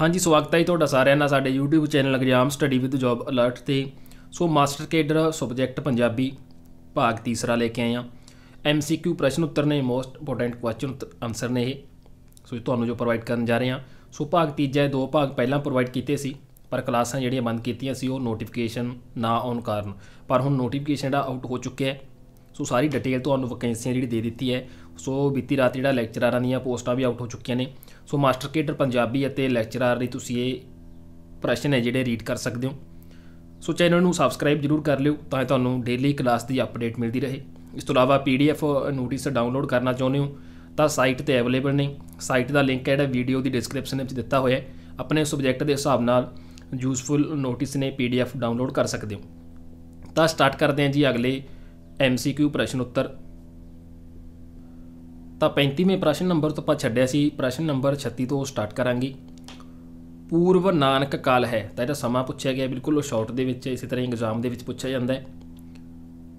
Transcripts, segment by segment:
ਹਾਂਜੀ ਸਵਾਗਤ ਹੈ ਤੁਹਾਡਾ ਸਾਰਿਆਂ ਦਾ ਸਾਡੇ YouTube channel exam study with job alert ਤੇ so master cadre subject Punjabi ਭਾਗ ਤੀਸਰਾ ਲੈ ਕੇ ਆਏ ਆ MCQ ਪ੍ਰਸ਼ਨ ਉੱਤਰ ਨੇ ਮੋਸਟ ਇੰਪੋਰਟੈਂਟ ਕੁਐਸਚਨ ਆਨਸਰ ਨੇ ਇਹ ਸੋ ਤੁਹਾਨੂੰ ਜੋ ਪ੍ਰੋਵਾਈਡ ਕਰਨ ਜਾ ਰਹੇ ਆ ਸੋ ਭਾਗ ਤੀਜਾ ਹੈ ਦੋ ਭਾਗ ਪਹਿਲਾਂ ਪ੍ਰੋਵਾਈਡ ਕੀਤੇ ਸੀ ਪਰ ਕਲਾਸਾਂ ਜਿਹੜੀਆਂ ਬੰਦ ਕੀਤੀਆਂ ਸੀ ਉਹ ਨੋਟੀਫਿਕੇਸ਼ਨ ਨਾ ਆਉਣ ਕਾਰਨ ਪਰ ਹੁਣ ਨੋਟੀਫਿਕੇਸ਼ਨ ਜਿਹੜਾ ਆਊਟ ਹੋ ਚੁੱਕਿਆ ਹੈ ਸੋ ਸਾਰੀ ਡਿਟੇਲ ਤੁਹਾਨੂੰ ਵਕੈਂਸੀਆਂ ਜਿਹੜੀ ਦੇ ਦਿੱਤੀ ਹੈ ਸੋ ਬੀਤੀ ਰਾਤ ਜਿਹੜਾ ਲੈਕਚਰਾਰਾਂ ਦੀਆਂ ਪੋਸਟਾਂ ਵੀ ਆਊਟ ਹੋ ਚੁੱਕੀਆਂ ਨੇ ਸੋ ਮਾਸਟਰ ਕੇਡਰ ਪੰਜਾਬੀ ਅਤੇ ਲੈਕਚਰਾਰ ਲਈ ਤੁਸੀਂ ਇਹ ਪ੍ਰਸ਼ਨ ਹੈ ਜਿਹੜੇ ਰੀਡ ਕਰ ਸਕਦੇ ਹੋ ਸੋ ਚੈਨਲ ਨੂੰ ਸਬਸਕ੍ਰਾਈਬ ਜਰੂਰ ਕਰ ਲਿਓ ਤਾਂ ਤੁਹਾਨੂੰ ਡੇਲੀ ਕਲਾਸ ਦੀ ਅਪਡੇਟ ਮਿਲਦੀ ਰਹੇ ਇਸ ਤੋਂ ਇਲਾਵਾ ਪੀਡੀਐਫ ਨੋਟਿਸ ਡਾਊਨਲੋਡ ਕਰਨਾ ਚਾਹੁੰਦੇ ਹੋ ਤਾਂ ਸਾਈਟ ਤੇ ਅਵੇਲੇਬਲ ਨੇ ਸਾਈਟ ਦਾ ਲਿੰਕ ਹੈ ਜਿਹੜਾ ਵੀਡੀਓ ਦੀ ਡਿਸਕ੍ਰਿਪਸ਼ਨ ਵਿੱਚ ਦਿੱਤਾ ਹੋਇਆ ਹੈ ਆਪਣੇ ਸਬਜੈਕਟ ਦੇ ਹਿਸਾਬ ਨਾਲ ਯੂਸਫੁਲ ਨੋਟਿਸ ਨੇ ਪੀਡੀਐਫ ਡਾਊਨਲੋਡ ਕਰ ਸਕਦੇ ਹੋ ਤਾਂ ਸਟਾਰਟ ਕਰਦੇ ਹਾਂ ਜੀ ਅਗਲੇ ਐਮਸੀਕਿਊ ਪ੍ਰਸ਼ਨ ਉੱਤਰ ਤਾਂ 35ਵੇਂ ਪ੍ਰਸ਼ਨ ਨੰਬਰ ਤੋਂ ਆਪਾਂ ਛੱਡਿਆ ਸੀ ਪ੍ਰਸ਼ਨ ਨੰਬਰ 36 ਤੋਂ ਸਟਾਰਟ ਕਰਾਂਗੇ ਪੂਰਵ ਨਾਨਕ ਕਾਲ ਹੈ ਤਾਂ ਇਹਦਾ ਸਮਾਂ ਪੁੱਛਿਆ ਗਿਆ ਬਿਲਕੁਲ ਉਹ ਸ਼ਾਰਟ ਦੇ ਵਿੱਚ ਇਸੇ ਤਰ੍ਹਾਂ ਐਗਜ਼ਾਮ ਦੇ ਵਿੱਚ ਪੁੱਛਿਆ ਜਾਂਦਾ ਹੈ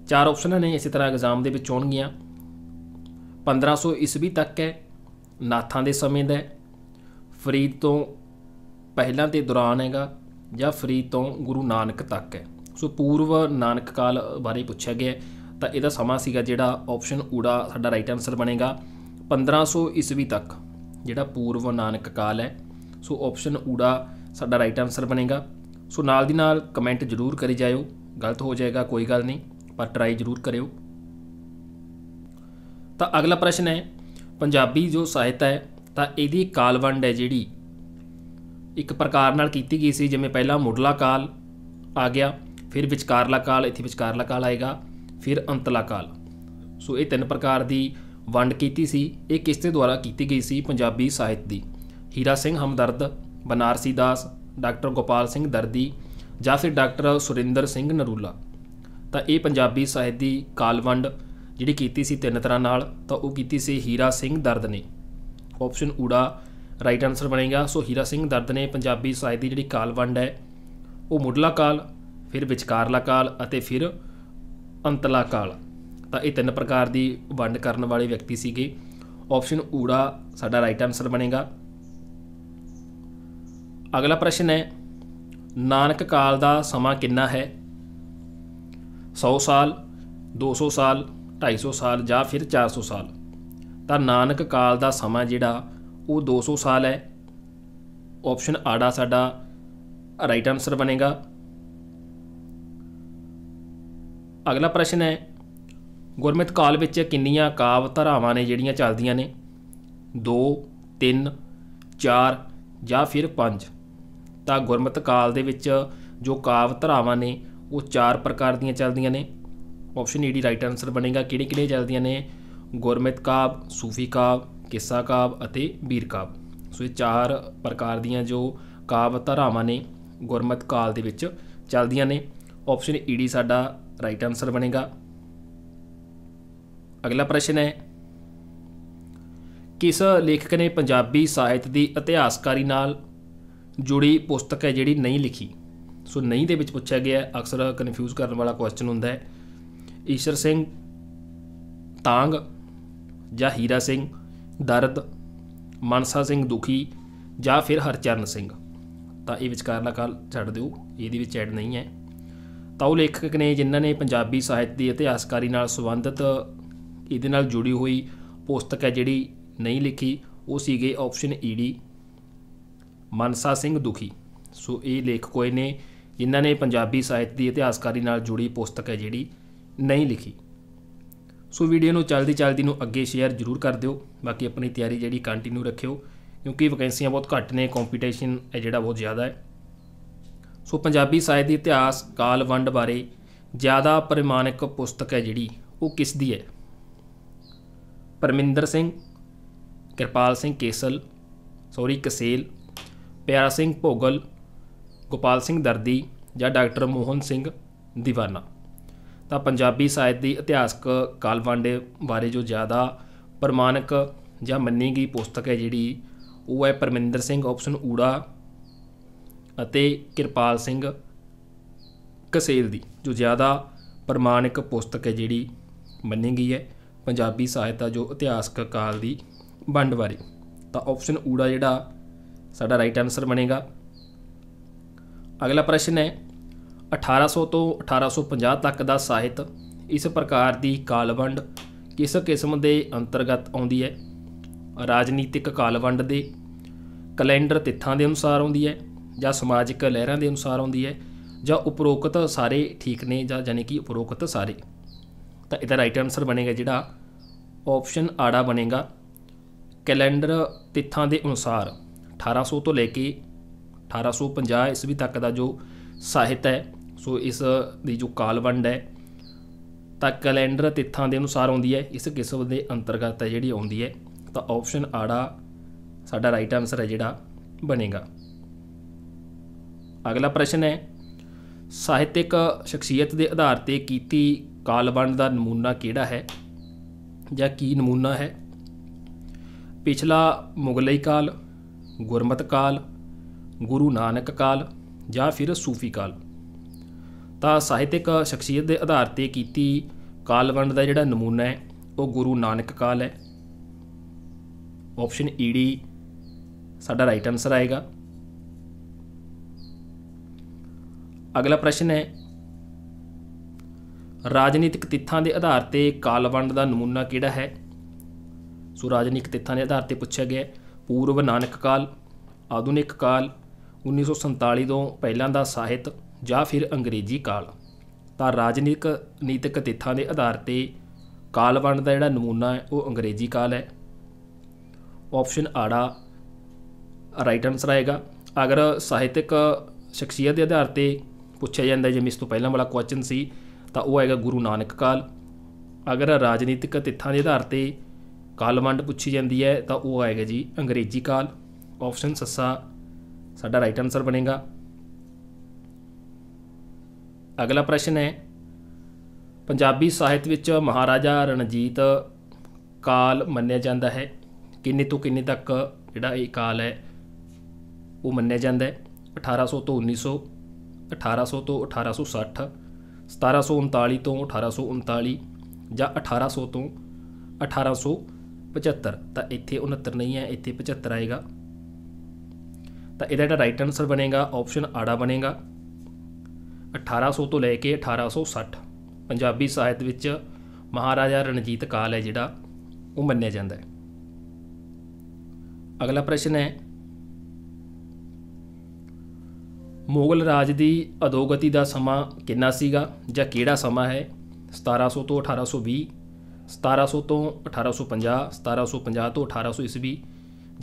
ਚਾਰ ਆਪਸ਼ਨਾਂ ਨੇ ਇਸੇ ਤਰ੍ਹਾਂ ਐਗਜ਼ਾਮ ਦੇ ਵਿੱਚ ਹੋਣਗੀਆਂ 1500 ਈਸਵੀ ਤੱਕ ਹੈ ਨਾਥਾਂ ਦੇ ਸਮੇਂ ਦਾ ਫਰੀਦ ਤੋਂ ਪਹਿਲਾਂ ਤੇ ਦੌਰਾਨ ਹੈਗਾ ਜਾਂ ਫਰੀਦ ਤੋਂ ਗੁਰੂ ਨਾਨਕ ਤੱਕ ਹੈ ਸੋ ਪੂਰਵ ਨਾਨਕ ਕਾਲ ਬਾਰੇ ਪੁੱਛਿਆ ਗਿਆ ਤਾਂ ਇਹਦਾ ਸਮਾਂ ਸੀਗਾ ਜਿਹੜਾ ਆਪਸ਼ਨ ਊੜਾ ਸਾਡਾ ਰਾਈਟ ਆਨਸਰ ਬਣੇਗਾ 1500 ਈਸਵੀ ਤੱਕ ਜਿਹੜਾ ਪੂਰਵ ਨਾਨਕ ਕਾਲ ਹੈ ਸੋ ਆਪਸ਼ਨ ਊੜਾ ਸਾਡਾ ਰਾਈਟ ਆਨਸਰ ਬਣੇਗਾ ਸੋ ਨਾਲ ਦੀ ਨਾਲ ਕਮੈਂਟ ਜ਼ਰੂਰ ਕਰੀ ਜਾਇਓ ਗਲਤ ਹੋ ਜਾਏਗਾ ਕੋਈ ਗੱਲ ਨਹੀਂ ਪਰ ਟਰਾਈ ਜ਼ਰੂਰ ਕਰਿਓ ਤਾਂ ਅਗਲਾ ਪ੍ਰਸ਼ਨ ਹੈ ਪੰਜਾਬੀ ਜੋ ਸਾਹਿਤ ਹੈ ਤਾਂ ਇਹਦੀ ਕਾਲ ਵੰਡ ਹੈ ਜਿਹੜੀ ਇੱਕ ਪ੍ਰਕਾਰ ਨਾਲ ਕੀਤੀ ਗਈ ਸੀ ਜਿਵੇਂ ਪਹਿਲਾਂ ਮੁੱਢਲਾ ਕਾਲ ਆ ਗਿਆ ਫਿਰ ਵਿਚਕਾਰਲਾ ਕਾਲ ਇੱਥੇ ਵਿਚਕਾਰਲਾ ਕਾਲ ਆਏਗਾ ਫਿਰ ਅੰਤਲਾ ਕਾਲ ਸੋ ਇਹ ਤਿੰਨ ਪ੍ਰਕਾਰ ਦੀ ਵੰਡ ਕੀਤੀ ਸੀ ਇਹ ਕਿਸ ਤੇ ਦੁਆਰਾ ਕੀਤੀ ਗਈ ਸੀ ਪੰਜਾਬੀ ਸਾਹਿਤ ਦੀ ਹੀਰਾ ਸਿੰਘ ਹਮਦਰਦ ਬਨਾਰਸੀ ਦਾਸ ਡਾਕਟਰ ਗੋਪਾਲ ਸਿੰਘ ਦਰਦੀ ਜਾਂ ਫਿਰ ਡਾਕਟਰ ਸੁਰਿੰਦਰ ਸਿੰਘ ਨਰੂਲਾ ਤਾਂ ਇਹ ਪੰਜਾਬੀ ਸਾਹਿਤ ਦੀ ਕਾਲ ਵੰਡ ਜਿਹੜੀ ਕੀਤੀ ਸੀ ਤਿੰਨ ਤਰ੍ਹਾਂ ਨਾਲ ਤਾਂ ਉਹ ਕੀਤੀ ਸੀ ਹੀਰਾ ਸਿੰਘ ਦਰਦ ਨੇ ਆਪਸ਼ਨ ਊੜਾ ਰਾਈਟ ਆਨਸਰ ਬਣੇਗਾ ਸੋ ਹੀਰਾ ਸਿੰਘ ਦਰਦ ਨੇ ਪੰਜਾਬੀ ਸਾਹਿਤ ਦੀ ਜਿਹੜੀ ਕਾਲ ਵੰਡ ਹੈ ਉਹ ਮੁੱਢਲਾ ਕਾਲ ਫਿਰ ਵਿਚਕਾਰਲਾ ਕਾਲ ਅਤੇ ਫਿਰ ਅੰਤਲਾ ਕਾਲ ਤਾਂ ਇਹ ਤਿੰਨ ਪ੍ਰਕਾਰ ਦੀ ਵੰਡ ਕਰਨ ਵਾਲੇ ਵਿਅਕਤੀ ਸੀਗੇ ਆਪਸ਼ਨ ਊੜਾ ਸਾਡਾ ਰਾਈਟ ਆਨਸਰ ਬਣੇਗਾ ਅਗਲਾ ਪ੍ਰਸ਼ਨ ਹੈ ਨਾਨਕ ਕਾਲ ਦਾ ਸਮਾਂ ਕਿੰਨਾ ਹੈ 100 ਸਾਲ 200 ਸਾਲ 250 ਸਾਲ ਜਾਂ ਫਿਰ 400 ਸਾਲ ਤਾਂ ਨਾਨਕ ਕਾਲ ਦਾ ਸਮਾਂ ਜਿਹੜਾ ਉਹ 200 ਸਾਲ ਹੈ ਆਪਸ਼ਨ ਆੜਾ ਸਾਡਾ ਰਾਈਟ ਆਨਸਰ ਬਣੇਗਾ ਅਗਲਾ ਪ੍ਰਸ਼ਨ ਹੈ ਗੁਰਮਤਿ ਕਾਲ ਵਿੱਚ ਕਿੰਨੀਆਂ ਕਾਵ ਧਰਾਵਾਂ ਨੇ ਜਿਹੜੀਆਂ ਚੱਲਦੀਆਂ ਨੇ 2 3 4 ਜਾਂ ਫਿਰ 5 ਤਾਂ ਗੁਰਮਤਿ ਕਾਲ ਦੇ ਵਿੱਚ ਜੋ ਕਾਵ ਧਰਾਵਾਂ ਨੇ ਉਹ ਚਾਰ ਪ੍ਰਕਾਰ ਦੀਆਂ ਚੱਲਦੀਆਂ ਨੇ ਆਪਸ਼ਨ ਈਡੀ ਰਾਈਟ ਆਨਸਰ ਬਣੇਗਾ ਕਿਹੜੇ ਕਿਹੜੇ ਚੱਲਦੀਆਂ ਨੇ ਗੁਰਮਤਿ ਕਾਵ ਸੂਫੀ ਕਾਵ ਕਿੱਸਾ ਕਾਵ ਅਤੇ ਬੀਰ ਕਾਵ ਸੋ ਇਹ ਚਾਰ ਪ੍ਰਕਾਰ ਦੀਆਂ ਜੋ ਕਾਵ ਧਰਾਵਾਂ ਨੇ ਗੁਰਮਤਿ ਕਾਲ ਦੇ ਵਿੱਚ ਚੱਲਦੀਆਂ ਨੇ ਆਪਸ਼ਨ ਈਡੀ e ਸਾਡਾ ਰਾਈਟ ਆਨਸਰ ਬਣੇਗਾ ਅਗਲਾ ਪ੍ਰਸ਼ਨ ਹੈ ਕਿਸ ਲੇਖਕ ਨੇ ਪੰਜਾਬੀ ਸਾਹਿਤ ਦੀ ਇਤਿਹਾਸਕਾਰੀ ਨਾਲ ਜੁੜੀ ਪੁਸਤਕ ਹੈ ਜਿਹੜੀ ਨਹੀਂ ਲਿਖੀ ਸੋ ਨਹੀਂ ਦੇ ਵਿੱਚ ਪੁੱਛਿਆ ਗਿਆ ਅਕਸਰ ਕਨਫਿਊਜ਼ ਕਰਨ ਵਾਲਾ ਕੁਐਸਚਨ ਹੁੰਦਾ ਹੈ ਈਸ਼ਰ ਸਿੰਘ ਤਾਂਗ ਜਾਂ ਹੀਰਾ ਸਿੰਘ ਦਰਦ ਮਨਸਾ ਸਿੰਘ ਦੁਖੀ ਜਾਂ ਫਿਰ ਹਰਚਰਨ ਸਿੰਘ ਤਾਂ ਇਹ ਵਿਚਕਾਰਲਾ ਕਾਲ ਛੱਡ ਦਿਓ ਇਹਦੇ ਵਿੱਚ ਐਡ ਨਹੀਂ ਹੈ ਤਾਂ ਉਹ ਲੇਖਕ ਨੇ ਜਿਨ੍ਹਾਂ ਨੇ ਪੰਜਾਬੀ ਸਾਹਿਤ ਦੀ ਇਤਿਹਾਸਕਾਰੀ ਨਾਲ ਸੰਬੰਧਿਤ ਇਹਦੇ ਨਾਲ ਜੁੜੀ ਹੋਈ ਪੁਸਤਕ ਹੈ ਜਿਹੜੀ ਨਹੀਂ ਲਿਖੀ ਉਹ ਸੀਗੇ option E e Mansa Singh Dukhi so ਇਹ ਲੇਖਕ ਹੋਏ ਨੇ ਜਿਨ੍ਹਾਂ ਨੇ ਪੰਜਾਬੀ ਸਾਹਿਤ ਦੀ ਇਤਿਹਾਸਕਾਰੀ ਨਾਲ ਜੁੜੀ ਪੁਸਤਕ ਹੈ ਜਿਹੜੀ ਨਹੀਂ ਲਿਖੀ ਸੋ ਵੀਡੀਓ ਨੂੰ ਚਲਦੀ ਚਲਦੀ ਨੂੰ ਅੱਗੇ ਸ਼ੇਅਰ ਜ਼ਰੂਰ ਕਰ ਦਿਓ ਬਾਕੀ ਆਪਣੀ ਤਿਆਰੀ ਜਿਹੜੀ ਕੰਟੀਨਿਊ ਰੱਖਿਓ ਕਿਉਂਕਿ ਵੈਕੈਂਸੀਆਂ ਬਹੁਤ ਘੱਟ ਨੇ ਕੰਪੀਟੀਸ਼ਨ ਹੈ ਜਿਹੜਾ ਬਹੁਤ ਜ਼ਿਆਦਾ ਹੈ ਸੋ ਪੰਜਾਬੀ ਸਾਹਿਤ ਦੀ ਇਤਿਹਾਸ ਕਾਲ ਵੰਡ ਬਾਰੇ ਜ਼ਿਆਦਾ ਪ੍ਰਮਾਣਿਕ ਪੁਸਤਕ ਹੈ ਜਿਹੜੀ ਉਹ ਕਿਸ ਦੀ ਹੈ ਪਰਮਿੰਦਰ ਸਿੰਘ ਕਿਰਪਾਲ ਸਿੰਘ ਕੇਸਲ ਸੌਰੀ ਕਸੇਲ ਪਿਆਰਾ ਸਿੰਘ ਭੋਗਲ ਗੋਪਾਲ ਸਿੰਘ ਦਰਦੀ ਜਾਂ ਡਾਕਟਰ ਮੋਹਨ ਸਿੰਘ ਦੀਵਾਨਾ ਤਾਂ ਪੰਜਾਬੀ ਸਾਹਿਤ ਦੀ ਇਤਿਹਾਸਕ ਕਾਲ ਵੰਡ ਬਾਰੇ ਜੋ ਜ਼ਿਆਦਾ ਪ੍ਰਮਾਣਿਕ ਜਾਂ ਮੰਨੀ ਗਈ ਪੁਸਤਕ ਹੈ ਜਿਹੜੀ ਉਹ ਹੈ ਪਰਮਿੰਦਰ ਸਿੰਘ ਆਪਸ਼ਨ ਊੜਾ ਅਤੇ ਕਿਰਪਾਲ ਸਿੰਘ ਕਸੇਲ ਦੀ ਜੋ ਜ਼ਿਆਦਾ ਪ੍ਰਮਾਣਿਕ ਪੁਸਤਕ ਹੈ ਜਿਹੜੀ ਮੰਨੀ ਗਈ ਹੈ ਪੰਜਾਬੀ ਸਾਹਿਤ ਦਾ ਜੋ ਇਤਿਹਾਸਕ ਕਾਲ ਦੀ ਵੰਡ ਬਾਰੇ ਤਾਂ ਆਪਸ਼ਨ ਊੜਾ ਜਿਹੜਾ ਸਾਡਾ ਰਾਈਟ ਆਨਸਰ ਬਣੇਗਾ ਅਗਲਾ ਪ੍ਰਸ਼ਨ ਹੈ 1800 ਤੋਂ 1850 ਤੱਕ ਦਾ ਸਾਹਿਤ ਇਸ ਪ੍ਰਕਾਰ ਦੀ ਕਾਲਵੰਡ ਕਿਸ ਕਿਸਮ ਦੇ ਅੰਤਰਗਤ ਆਉਂਦੀ ਹੈ ਰਾਜਨੀਤਿਕ ਕਾਲਵੰਡ ਦੇ ਕੈਲੰਡਰ ਤਿੱਥਾਂ ਦੇ ਅਨੁਸਾਰ ਆਉਂਦੀ ਹੈ ਜਾਂ ਸਮਾਜਿਕ ਲਹਿਰਾਂ ਦੇ ਅਨੁਸਾਰ ਆਉਂਦੀ ਹੈ ਜਾਂ ਉਪਰੋਕਤ ਸਾਰੇ ਠੀਕ ਨੇ ਜਾਂ ਜਾਨੀ ਕਿ ਉਪਰੋਕਤ ਸਾਰੇ ਤਾਂ ਇਹਦਾ ਰਾਈਟ ਆਨਸਰ ਬਣੇਗਾ ਜਿਹੜਾ ਆਪਸ਼ਨ ਆੜਾ ਬਣੇਗਾ ਕੈਲੰਡਰ ਤਿੱਥਾਂ ਦੇ ਅਨੁਸਾਰ 1800 ਤੋਂ ਲੈ ਕੇ 1850 ਈਸਵੀ ਤੱਕ ਦਾ ਜੋ ਸਾਹਿਤ ਹੈ ਸੋ ਇਸ ਦੀ ਜੋ ਕਾਲਵੰਡ ਹੈ ਤਾਂ ਕੈਲੰਡਰ ਤਿੱਥਾਂ ਦੇ ਅਨੁਸਾਰ ਆਉਂਦੀ ਹੈ ਇਸ ਕਿਸਮ ਦੇ ਅੰਤਰਗਤ ਹੈ ਜਿਹੜੀ ਆਉਂਦੀ ਹੈ ਤਾਂ ਆਪਸ਼ਨ ਆੜਾ ਸਾਡਾ ਰਾਈਟ ਆਨਸਰ ਹੈ ਜਿਹੜਾ ਬਣੇਗਾ ਅਗਲਾ ਪ੍ਰਸ਼ਨ ਹੈ ਸਾਹਿਤਿਕ ਸ਼ਖਸੀਅਤ ਦੇ ਆਧਾਰ ਤੇ ਕੀਤੀ ਕਾਲਵੰਡ ਦਾ ਨਮੂਨਾ ਕਿਹੜਾ ਹੈ ਜਾਂ ਕੀ ਨਮੂਨਾ ਹੈ ਪਿਛਲਾ ਮੁਗਲਈ ਕਾਲ ਗੁਰਮਤ ਕਾਲ ਗੁਰੂ ਨਾਨਕ ਕਾਲ ਜਾਂ ਫਿਰ ਸੂਫੀ ਕਾਲ ਤਾਂ ਸਾਹਿਤਿਕ ਸ਼ਖਸੀਅਤ ਦੇ ਆਧਾਰ ਤੇ ਕੀਤੀ ਕਾਲਵੰਡ ਦਾ ਜਿਹੜਾ ਨਮੂਨਾ ਹੈ ਉਹ ਗੁਰੂ ਨਾਨਕ ਕਾਲ ਹੈ option E D right answer ਆਏਗਾ ਅਗਲਾ ਪ੍ਰਸ਼ਨ ਹੈ ਰਾਜਨੀਤਿਕ ਤਿੱਥਾਂ ਦੇ ਆਧਾਰ ਤੇ ਕਾਲਵੰਡ ਦਾ ਨਮੂਨਾ ਕਿਹੜਾ ਹੈ ਸੋ ਰਾਜਨੀਤਿਕ ਤਿੱਥਾਂ ਦੇ ਆਧਾਰ ਤੇ ਪੁੱਛਿਆ ਗਿਆ ਪੂਰਵ ਨਾਨਕ ਕਾਲ ਆਧੁਨਿਕ ਕਾਲ 1947 ਤੋਂ ਪਹਿਲਾਂ ਦਾ ਸਾਹਿਤ ਜਾਂ ਫਿਰ ਅੰਗਰੇਜ਼ੀ ਕਾਲ ਤਾਂ ਰਾਜਨੀਤਿਕ ਨੀਤਿਕ ਤਿੱਥਾਂ ਦੇ ਆਧਾਰ ਤੇ ਕਾਲਵੰਡ ਦਾ ਜਿਹੜਾ ਨਮੂਨਾ ਹੈ ਉਹ ਅੰਗਰੇਜ਼ੀ ਕਾਲ ਹੈ ਆਪਸ਼ਨ ਆੜਾ ਰਾਈਟ ਆਨਸਰ ਆਏਗਾ ਅਗਰ ਸਾਹਿਤਿਕ ਸ਼ਖਸੀਅਤ ਦੇ ਆਧਾਰ ਤੇ ਪੁੱਛਿਆ ਜਾਂਦਾ ਜਿਵੇਂ ਇਸ ਤੋਂ ਪਹਿਲਾਂ ਵਾਲਾ ਕੁਐਸਚਨ ਸੀ ਤਾਂ ਉਹ ਹੈਗਾ ਗੁਰੂ ਨਾਨਕ ਕਾਲ ਅਗਰ ਰਾਜਨੀਤਿਕ ਤਿੱਥਾਂ ਦੇ ਆਧਾਰ ਤੇ ਕਾਲਵੰਡ ਪੁੱਛੀ ਜਾਂਦੀ ਹੈ ਤਾਂ ਉਹ ਆਏਗਾ ਜੀ ਅੰਗਰੇਜ਼ੀ ਕਾਲ ਆਪਸ਼ਨ ਸੱਸਾ ਸਾਡਾ ਰਾਈਟ ਆਨਸਰ ਬਣੇਗਾ ਅਗਲਾ ਪ੍ਰਸ਼ਨ ਹੈ ਪੰਜਾਬੀ ਸਾਹਿਤ ਵਿੱਚ ਮਹਾਰਾਜਾ ਰਣਜੀਤ ਕਾਲ ਮੰਨਿਆ ਜਾਂਦਾ ਹੈ ਕਿੰਨੇ ਤੋਂ ਕਿੰਨੇ ਤੱਕ ਜਿਹੜਾ ਇਹ ਕਾਲ ਹੈ ਉਹ ਮੰਨਿਆ ਜਾਂਦਾ ਹੈ 1800 ਤੋਂ 1900 1800 ਤੋਂ 1860 1739 ਤੋਂ 1839 ਜਾਂ 1800 ਤੋਂ 1875 ਤਾਂ ਇੱਥੇ 69 ਨਹੀਂ ਹੈ ਇੱਥੇ 75 ਆਏਗਾ ਤਾਂ ਇਹਦਾ ਜਿਹੜਾ ਰਾਈਟ ਆਨਸਰ ਬਣੇਗਾ ਆਪਸ਼ਨ ਆੜਾ ਬਣੇਗਾ 1800 ਤੋਂ ਲੈ ਕੇ 1860 ਪੰਜਾਬੀ ਸਾਹਿਤ ਵਿੱਚ ਮਹਾਰਾਜਾ ਰਣਜੀਤ ਕਾਲ ਹੈ ਜਿਹੜਾ ਉਹ ਮੰਨਿਆ ਜਾਂਦਾ ਹੈ ਅਗਲਾ ਪ੍ਰਸ਼ਨ ਹੈ ਮੁਗਲ ਰਾਜ ਦੀ ਅਦੋਗਤੀ ਦਾ ਸਮਾਂ ਕਿੰਨਾ ਸੀਗਾ ਜਾਂ ਕਿਹੜਾ ਸਮਾਂ ਹੈ 1700 ਤੋਂ 1820 1700 ਤੋਂ 1850 1750 ਤੋਂ 1800 ਈਸਵੀ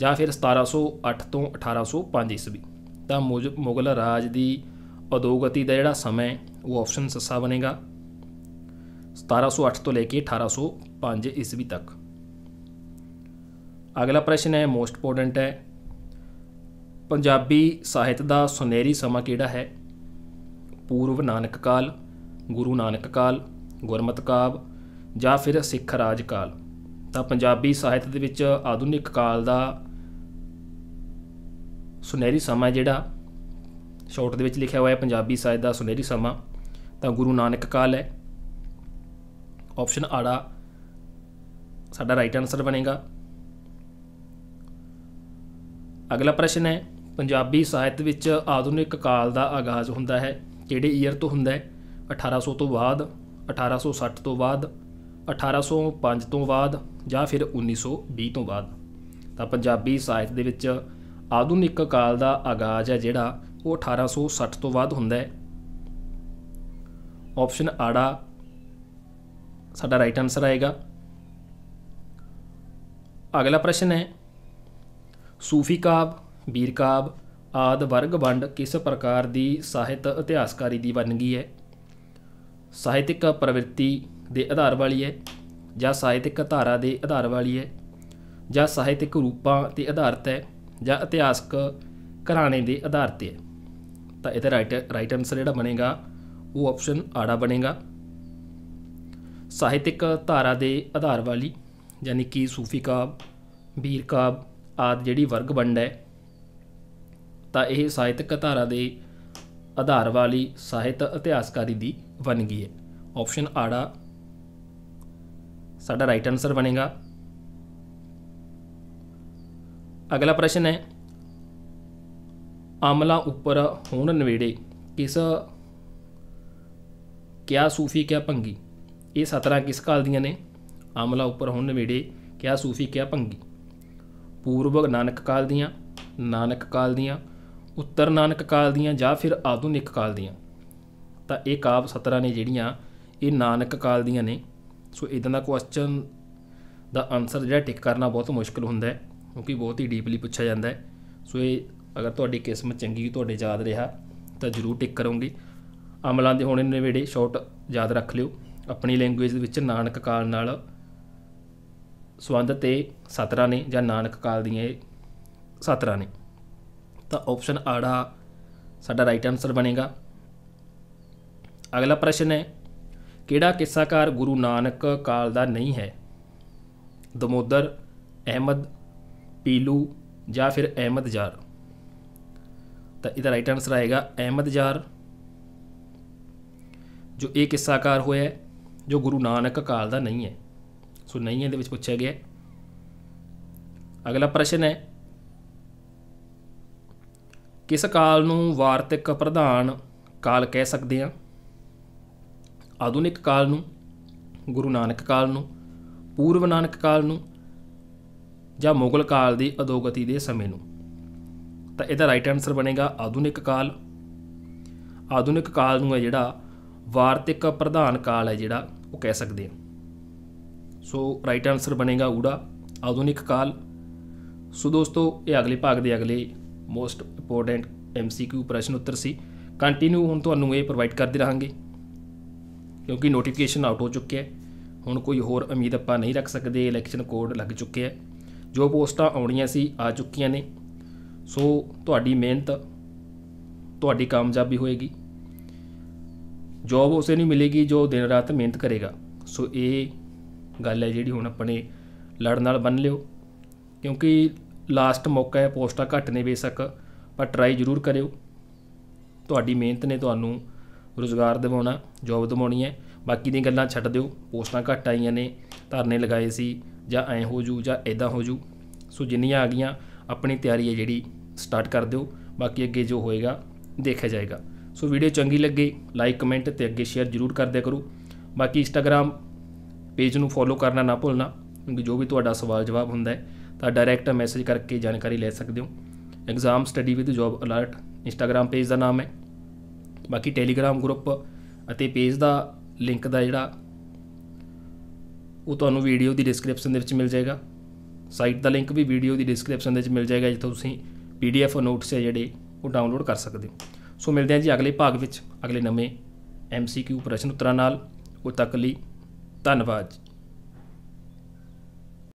ਜਾਂ ਫਿਰ 1708 ਤੋਂ 1805 ਈਸਵੀ ਤਾਂ ਮੁਗਲ ਰਾਜ ਦੀ ਅਦੋਗਤੀ ਦਾ ਜਿਹੜਾ ਸਮਾਂ ਉਹ ਆਪਸ਼ਨ ਸੱਸਾ ਬਣੇਗਾ 1708 ਤੋਂ ਲੈ ਕੇ 1805 ਈਸਵੀ ਤੱਕ ਅਗਲਾ ਪ੍ਰਸ਼ਨ ਹੈ ਮੋਸਟ ਇੰਪੋਰਟੈਂਟ ਹੈ ਪੰਜਾਬੀ ਸਾਹਿਤ ਦਾ ਸੁਨਹਿਰੀ ਸਮਾਂ ਕਿਹੜਾ ਹੈ ਪੂਰਵ ਨਾਨਕ ਕਾਲ ਗੁਰੂ ਨਾਨਕ ਕਾਲ ਗੁਰਮਤਿ ਕਾਵ ਜਾਂ ਫਿਰ ਸਿੱਖ ਰਾਜ ਕਾਲ ਤਾਂ ਪੰਜਾਬੀ ਸਾਹਿਤ ਦੇ ਵਿੱਚ ਆਧੁਨਿਕ ਕਾਲ ਦਾ ਸੁਨਹਿਰੀ ਸਮਾਂ ਜਿਹੜਾ ਸ਼ਾਰਟ ਦੇ ਵਿੱਚ ਲਿਖਿਆ ਹੋਇਆ ਹੈ ਪੰਜਾਬੀ ਸਾਹਿਤ ਦਾ ਸੁਨਹਿਰੀ ਸਮਾਂ ਤਾਂ ਗੁਰੂ ਨਾਨਕ ਕਾਲ ਹੈ ਆਪਸ਼ਨ ਆੜਾ ਸਾਡਾ ਰਾਈਟ ਆਨਸਰ ਬਣੇਗਾ ਅਗਲਾ ਪ੍ਰਸ਼ਨ ਹੈ ਪੰਜਾਬੀ ਸਾਹਿਤ ਵਿੱਚ ਆਧੁਨਿਕ ਕਾਲ ਦਾ ਆਗਾਜ਼ ਹੁੰਦਾ ਹੈ ਕਿਹੜੇ ਈਅਰ ਤੋਂ ਹੁੰਦਾ ਹੈ 1800 ਤੋਂ ਬਾਅਦ 1860 ਤੋਂ ਬਾਅਦ 1805 ਤੋਂ ਬਾਅਦ ਜਾਂ ਫਿਰ 1920 ਤੋਂ ਬਾਅਦ ਤਾਂ ਪੰਜਾਬੀ ਸਾਹਿਤ ਦੇ ਵਿੱਚ ਆਧੁਨਿਕ ਕਾਲ ਦਾ ਆਗਾਜ਼ ਹੈ ਜਿਹੜਾ ਉਹ 1860 ਤੋਂ ਬਾਅਦ ਹੁੰਦਾ ਹੈ ਆਪਸ਼ਨ ਆੜਾ ਸਾਡਾ ਰਾਈਟ ਆਨਸਰ ਆਏਗਾ ਅਗਲਾ ਪ੍ਰਸ਼ਨ ਹੈ ਸੂਫੀ ਕਾਵ ਬੀਰਕਾਬ ਆਦ ਵਰਗ ਵੰਡ ਕਿਸ ਪ੍ਰਕਾਰ ਦੀ ਸਾਹਿਤ ਇਤਿਹਾਸਕਾਰੀ ਦੀ ਵੰਨਗੀ ਹੈ ਸਾਹਿਤਿਕ ਪ੍ਰਵਿਰਤੀ ਦੇ ਆਧਾਰ ਵਾਲੀ ਹੈ ਜਾਂ ਸਾਹਿਤਿਕ ਧਾਰਾ ਦੇ ਆਧਾਰ ਵਾਲੀ ਹੈ ਜਾਂ ਸਾਹਿਤਿਕ ਰੂਪਾਂ ਤੇ ਆਧਾਰਿਤ ਹੈ ਜਾਂ ਇਤਿਹਾਸਕ ਘਰਾਣੇ ਦੇ ਆਧਾਰ ਤੇ ਹੈ ਤਾਂ ਇਹਦਾ ਰਾਈਟ ਰਾਈਟ ਆਨਸਰ ਜਿਹੜਾ ਬਣੇਗਾ ਉਹ ਆਪਸ਼ਨ ਆੜਾ ਬਣੇਗਾ ਸਾਹਿਤਿਕ ਧਾਰਾ ਦੇ ਆਧਾਰ ਵਾਲੀ ਯਾਨੀ ਕਿ ਸੂਫੀ ਕਾਬ ਬੀਰ ਕਾਬ ਆਦ ਜਿਹੜੀ ਵਰਗ ਵੰਡ ਹੈ ਤਾਂ ਇਹ ਸਾਹਿਤਕ ਧਾਰਾ ਦੇ ਆਧਾਰ ਵਾਲੀ ਸਾਹਿਤ ਇਤਿਹਾਸਕਾਰੀ ਦੀ ਗਈ ਹੈ ਆਪਸ਼ਨ ਆੜਾ ਸਾਡਾ ਰਾਈਟ ਆਨਸਰ ਬਣੇਗਾ ਅਗਲਾ ਪ੍ਰਸ਼ਨ ਹੈ ਆਮਲਾ ਉੱਪਰ ਹੋਣ ਨਵੇੜੇ ਕਿਸ ਕਿਆ ਸੂਫੀ ਕਿਆ ਪੰਗੀ ਇਹ 17 ਕਿਸ ਕਾਲ ਦੀਆਂ ਨੇ ਆਮਲਾ ਉੱਪਰ ਹੋਣ ਨਵੇੜੇ ਕਿਆ ਸੂਫੀ ਕਿਆ ਪੰਗੀ ਪੂਰਬ ਨਾਨਕ ਕਾਲ ਦੀਆਂ ਨਾਨਕ ਕਾਲ ਦੀਆਂ ਉੱਤਰ ਨਾਨਕ ਕਾਲ ਦੀਆਂ ਜਾਂ ਫਿਰ ਆਧੁਨਿਕ ਕਾਲ ਦੀਆਂ ਤਾਂ ਇਹ ਕਾਵ ਸਤਰਾ ਨੇ ਜਿਹੜੀਆਂ ਇਹ ਨਾਨਕ ਕਾਲ ਦੀਆਂ ਨੇ ਸੋ ਇਦਾਂ ਦਾ ਕੁਐਸਚਨ ਦਾ ਆਨਸਰ ਜਿਹੜਾ ਟਿਕ ਕਰਨਾ ਬਹੁਤ ਮੁਸ਼ਕਲ ਹੁੰਦਾ ਹੈ ਕਿਉਂਕਿ ਬਹੁਤ ਹੀ ਡੀਪਲੀ ਪੁੱਛਿਆ ਜਾਂਦਾ ਹੈ ਸੋ ਇਹ ਅਗਰ ਤੁਹਾਡੀ ਕਿਸਮਤ ਚੰਗੀ ਤੁਹਾਡੇ ਯਾਦ ਰਿਹਾ ਤਾਂ ਜ਼ਰੂਰ ਟਿਕ ਕਰੋਗੇ ਅਮਲਾਂ ਦੇ ਹੋਣੇ ਨੇੜੇ ਸ਼ਾਰਟ ਯਾਦ ਰੱਖ ਲਿਓ ਆਪਣੀ ਲੈਂਗੁਏਜ ਦੇ ਵਿੱਚ ਨਾਨਕ ਕਾਲ ਨਾਲ ਸਵੰਦ ਤੇ ਸਤਰਾ ਨੇ ਜਾਂ ਨਾਨਕ ਕਾਲ ਦੀਆਂ ਇਹ ਸਤਰਾ ਨੇ ਤਾਂ ਆਪਸ਼ਨ ਆੜਾ ਸਾਡਾ ਰਾਈਟ ਆਨਸਰ ਬਣੇਗਾ ਅਗਲਾ ਪ੍ਰਸ਼ਨ ਹੈ ਕਿਹੜਾ ਕਿੱਸਾਕਾਰ ਗੁਰੂ ਨਾਨਕ ਕਾਲ ਦਾ ਨਹੀਂ ਹੈ ਦਮੋਦਰ ਅਹਿਮਦ ਪੀਲੂ ਜਾਂ ਫਿਰ ਅਹਿਮਦ ਜਾਰ ਤਾਂ ਇਹਦਾ ਰਾਈਟ ਆਨਸਰ ਆਏਗਾ ਅਹਿਮਦ ਜਾਰ ਜੋ ਇਹ ਕਿੱਸਾਕਾਰ ਹੋਇਆ ਜੋ ਗੁਰੂ ਨਾਨਕ ਕਾਲ ਦਾ ਨਹੀਂ ਹੈ ਸੋ ਨਹੀਂ ਇਹਦੇ ਵਿੱਚ ਪੁੱਛਿਆ ਗਿਆ ਅਗਲਾ ਪ੍ਰਸ਼ਨ ਹੈ ਕਿਸ ਕਾਲ ਨੂੰ ਵਾਰਤਿਕ ਪ੍ਰਧਾਨ ਕਾਲ ਕਹਿ ਸਕਦੇ ਆ ਆਧੁਨਿਕ ਕਾਲ ਨੂੰ ਗੁਰੂ ਨਾਨਕ ਕਾਲ ਨੂੰ ਪੂਰਵ ਨਾਨਕ ਕਾਲ ਨੂੰ ਜਾਂ ਮੁਗਲ ਕਾਲ ਦੀ ਅਦੋਗਤੀ ਦੇ ਸਮੇਂ ਨੂੰ ਤਾਂ ਇਹਦਾ ਰਾਈਟ ਆਨਸਰ ਬਣੇਗਾ ਆਧੁਨਿਕ ਕਾਲ ਆਧੁਨਿਕ ਕਾਲ ਨੂੰ ਹੈ ਜਿਹੜਾ ਵਾਰਤਿਕ ਪ੍ਰਧਾਨ ਕਾਲ ਹੈ ਜਿਹੜਾ ਉਹ ਕਹਿ ਸਕਦੇ ਆ ਸੋ ਰਾਈਟ ਆਨਸਰ ਬਣੇਗਾ ਊੜਾ ਆਧੁਨਿਕ ਕਾਲ ਸੋ ਦੋਸਤੋ ਇਹ ਅਗਲੇ ਭਾਗ ਦੇ ਅਗਲੇ ਮੋਸਟ ਇੰਪੋਰਟੈਂਟ ਐਮਸੀਕਿਊ ਪ੍ਰਸ਼ਨ ਉੱਤਰ ਸੀ ਕੰਟੀਨਿਊ ਹੁਣ ਤੁਹਾਨੂੰ ਇਹ ਪ੍ਰੋਵਾਈਡ ਕਰਦੇ ਰਹਾਂਗੇ ਕਿਉਂਕਿ ਨੋਟੀਫਿਕੇਸ਼ਨ ਆਊਟ ਹੋ ਚੁੱਕਿਆ ਹੈ ਹੁਣ ਕੋਈ ਹੋਰ ਉਮੀਦ ਆਪਾਂ ਨਹੀਂ ਰੱਖ ਸਕਦੇ ਇਲੈਕਸ਼ਨ ਕੋਡ ਲੱਗ ਚੁੱਕਿਆ ਹੈ ਜੋ ਪੋਸਟਾਂ ਆਉਣੀਆਂ ਸੀ ਆ ਚੁੱਕੀਆਂ ਨੇ ਸੋ ਤੁਹਾਡੀ ਮਿਹਨਤ ਤੁਹਾਡੀ ਕਾਮਯਾਬੀ ਹੋਏਗੀ ਜੌਬ ਉਸੇ ਨੂੰ ਮਿਲੇਗੀ ਜੋ ਦਿਨ ਰਾਤ ਮਿਹਨਤ ਕਰੇਗਾ ਸੋ ਇਹ ਗੱਲ ਹੈ ਜਿਹੜੀ ਹੁਣ ਆਪਣੇ ਲੜ ਨਾਲ ਬੰਨ ਲਿਓ ਕਿਉਂਕਿ ਲਾਸਟ ਮੌਕਾ ਹੈ ਪੋਸਟਾ ਘੱਟ ਨੇ ਬੇਸ਼ੱਕ ਪਰ ਟਰਾਈ ਜ਼ਰੂਰ ਕਰਿਓ ਤੁਹਾਡੀ ਮਿਹਨਤ ਨੇ ਤੁਹਾਨੂੰ ਰੋਜ਼ਗਾਰ ਦਿਵਾਉਣਾ ਜੌਬ ਦਿਵਾਉਣੀ ਹੈ ਬਾਕੀ ਦੀਆਂ ਗੱਲਾਂ ਛੱਡ ਦਿਓ ਪੋਸਟਾਂ ਘੱਟ ਆਈਆਂ ਨੇ ਧਰਨੇ ਲਗਾਏ ਸੀ ਜਾਂ ਐ ਹੋ ਜੂ ਜਾਂ ਐਦਾਂ ਹੋ ਜੂ ਸੋ ਜਿੰਨੀਆਂ ਆ ਗਈਆਂ ਆਪਣੀ ਤਿਆਰੀ ਹੈ ਜਿਹੜੀ ਸਟਾਰਟ ਕਰ ਦਿਓ ਬਾਕੀ ਅੱਗੇ ਜੋ ਹੋਏਗਾ ਦੇਖਿਆ ਜਾਏਗਾ ਸੋ ਵੀਡੀਓ ਚੰਗੀ ਲੱਗੇ ਲਾਈਕ ਕਮੈਂਟ ਤੇ ਅੱਗੇ ਸ਼ੇਅਰ ਜ਼ਰੂਰ ਕਰਦਿਆ ਕਰੋ ਬਾਕੀ ਇੰਸਟਾਗ੍ਰam ਪੇਜ ਨੂੰ ਫੋਲੋ ਕਰਨਾ ਨਾ ਭੁੱਲਣਾ ਕਿਉਂਕਿ ਜੋ ਵੀ ਤੁਹਾਡਾ ਸਵਾਲ ਜਵਾਬ ਹੁੰਦਾ ਹੈ ਤਾਂ ਡਾਇਰੈਕਟ ਮੈਸੇਜ ਕਰਕੇ ਜਾਣਕਾਰੀ ਲੈ ਸਕਦੇ ਹੋ exam study with job alert Instagram page ਦਾ ਨਾਮ ਹੈ ਬਾਕੀ ਟੈਲੀਗ੍ਰam ਗਰੁੱਪ ਅਤੇ ਪੇਜ ਦਾ ਲਿੰਕ ਦਾ ਜਿਹੜਾ ਉਹ ਤੁਹਾਨੂੰ ਵੀਡੀਓ ਦੀ ਡਿਸਕ੍ਰਿਪਸ਼ਨ ਦੇ ਵਿੱਚ ਮਿਲ ਜਾਏਗਾ ਸਾਈਟ ਦਾ ਲਿੰਕ ਵੀ ਵੀਡੀਓ ਦੀ ਡਿਸਕ੍ਰਿਪਸ਼ਨ ਦੇ ਵਿੱਚ ਮਿਲ ਜਾਏਗਾ ਜਿੱਥੋਂ ਤੁਸੀਂ ਪੀਡੀਐਫ ਨੋਟਸ ਹੈ ਜਿਹੜੇ ਉਹ ਡਾਊਨਲੋਡ ਕਰ ਸਕਦੇ ਹੋ ਸੋ ਮਿਲਦੇ ਹਾਂ ਜੀ ਅਗਲੇ ਭਾਗ ਵਿੱਚ ਅਗਲੇ ਨਵੇਂ ਐਮਸੀਕਿਊ ਪ੍ਰਸ਼ਨ ਉੱਤਰਾਂ ਨਾਲ ਉਹ ਤੱਕ ਲਈ ਧੰਨਵਾਦ